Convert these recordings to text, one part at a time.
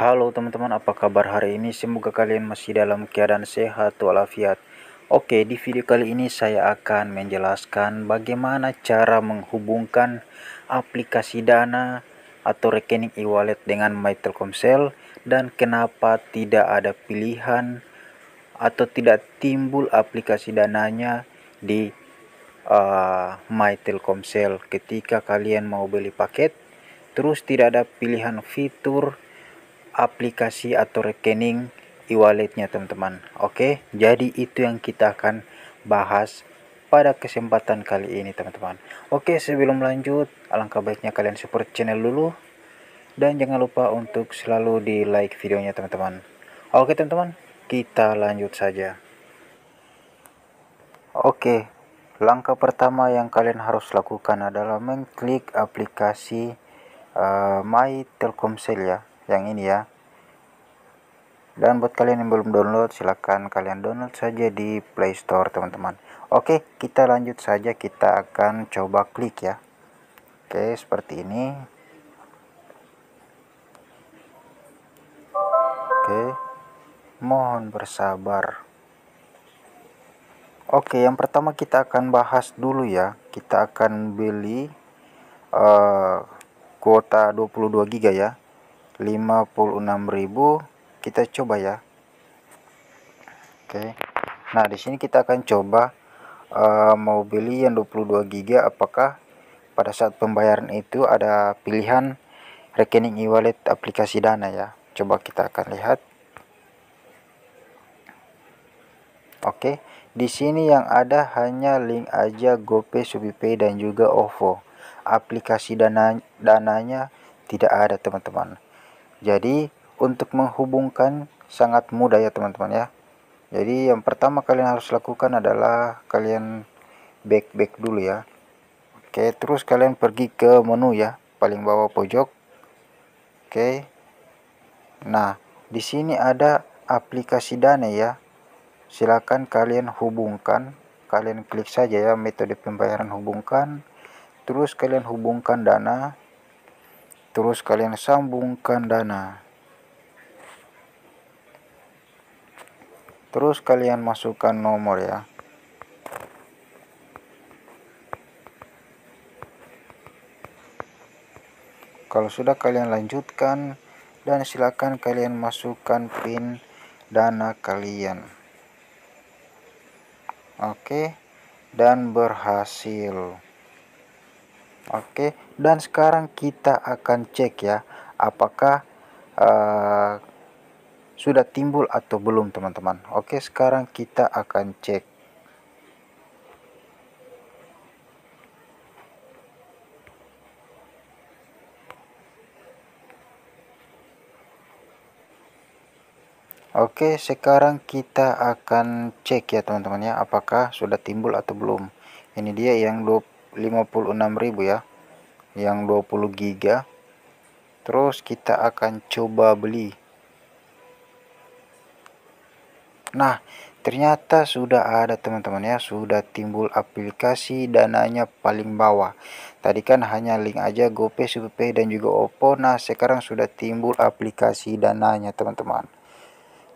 Halo teman-teman, apa kabar hari ini? Semoga kalian masih dalam keadaan sehat walafiat. Oke, di video kali ini saya akan menjelaskan bagaimana cara menghubungkan aplikasi Dana atau rekening e-wallet dengan My Telkomsel dan kenapa tidak ada pilihan atau tidak timbul aplikasi dananya di uh, My ketika kalian mau beli paket terus tidak ada pilihan fitur aplikasi atau rekening e-walletnya teman-teman oke jadi itu yang kita akan bahas pada kesempatan kali ini teman-teman oke sebelum lanjut alangkah baiknya kalian support channel dulu dan jangan lupa untuk selalu di like videonya teman-teman oke teman-teman kita lanjut saja oke langkah pertama yang kalian harus lakukan adalah mengklik aplikasi uh, my telkomsel ya yang ini ya dan buat kalian yang belum download, silahkan kalian download saja di Play Store, teman-teman. Oke, kita lanjut saja. Kita akan coba klik ya. Oke, seperti ini. Oke, mohon bersabar. Oke, yang pertama kita akan bahas dulu ya. Kita akan beli uh, kuota 22 giga ya. 56.000 kita coba ya oke nah di sini kita akan coba uh, mau beli yang 22 giga apakah pada saat pembayaran itu ada pilihan rekening e-wallet aplikasi dana ya coba kita akan lihat oke di sini yang ada hanya link aja GoPay, SubiPay dan juga OVO aplikasi dana dananya tidak ada teman-teman jadi untuk menghubungkan sangat mudah ya teman-teman ya jadi yang pertama kalian harus lakukan adalah kalian back back dulu ya oke terus kalian pergi ke menu ya paling bawah pojok oke nah di sini ada aplikasi dana ya Silakan kalian hubungkan kalian klik saja ya metode pembayaran hubungkan terus kalian hubungkan dana terus kalian sambungkan dana Terus kalian masukkan nomor ya. Kalau sudah kalian lanjutkan dan silakan kalian masukkan pin dana kalian. Oke, dan berhasil. Oke, dan sekarang kita akan cek ya apakah uh, sudah timbul atau belum teman-teman oke sekarang kita akan cek Oke, sekarang kita akan cek ya teman-teman ya, apakah sudah timbul atau belum. Ini dia yang 56.000 ya, yang 20 giga. Terus kita akan coba beli. Nah, ternyata sudah ada teman-teman ya, sudah timbul aplikasi dananya paling bawah. Tadi kan hanya link aja GoPay, SuperPay dan juga OPPO. Nah, sekarang sudah timbul aplikasi dananya teman-teman.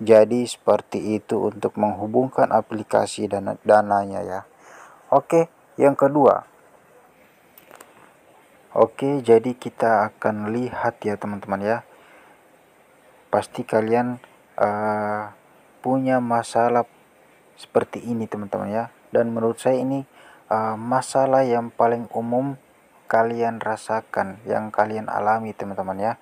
Jadi seperti itu untuk menghubungkan aplikasi dan dananya ya. Oke, yang kedua. Oke, jadi kita akan lihat ya teman-teman ya. Pasti kalian uh, punya masalah seperti ini teman-teman ya dan menurut saya ini uh, masalah yang paling umum kalian rasakan yang kalian alami teman-teman ya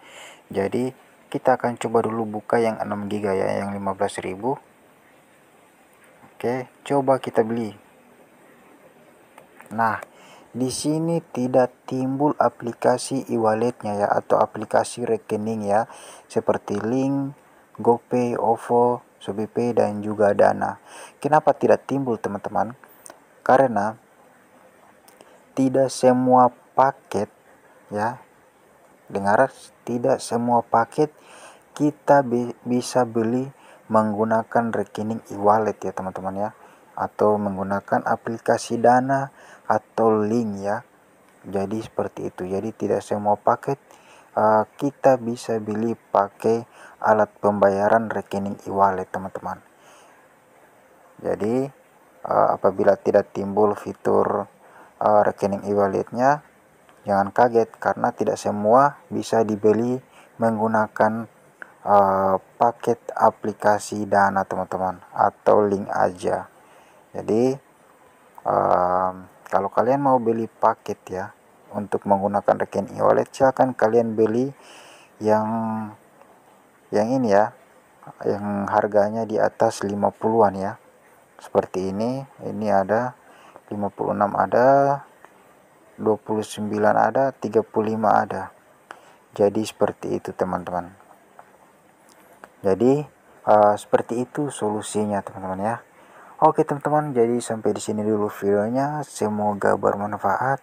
jadi kita akan coba dulu buka yang 6 giga ya yang 15.000 oke coba kita beli nah di sini tidak timbul aplikasi e-walletnya ya atau aplikasi rekening ya seperti link GoPay, OVO, SobiPay, dan juga Dana. Kenapa tidak timbul teman-teman? Karena tidak semua paket ya dengar tidak semua paket kita bi bisa beli menggunakan rekening e-wallet ya teman-teman ya atau menggunakan aplikasi dana atau link ya jadi seperti itu jadi tidak semua paket kita bisa beli pakai alat pembayaran rekening e-wallet teman-teman jadi uh, apabila tidak timbul fitur uh, rekening e-walletnya jangan kaget karena tidak semua bisa dibeli menggunakan uh, paket aplikasi dana teman-teman atau link aja jadi uh, kalau kalian mau beli paket ya untuk menggunakan rekening e-wallet silahkan kalian beli yang yang ini ya yang harganya di atas 50-an ya seperti ini ini ada 56 ada 29 ada 35 ada jadi seperti itu teman-teman jadi uh, seperti itu solusinya teman-teman ya oke teman-teman jadi sampai di sini dulu videonya semoga bermanfaat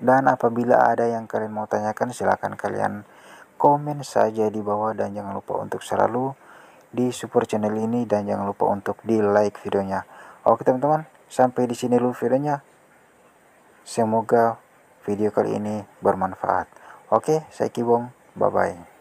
dan apabila ada yang kalian mau tanyakan silahkan kalian komen saja di bawah dan jangan lupa untuk selalu di support channel ini dan jangan lupa untuk di like videonya. Oke teman-teman, sampai di sini dulu videonya. Semoga video kali ini bermanfaat. Oke, saya Kibong, bye-bye.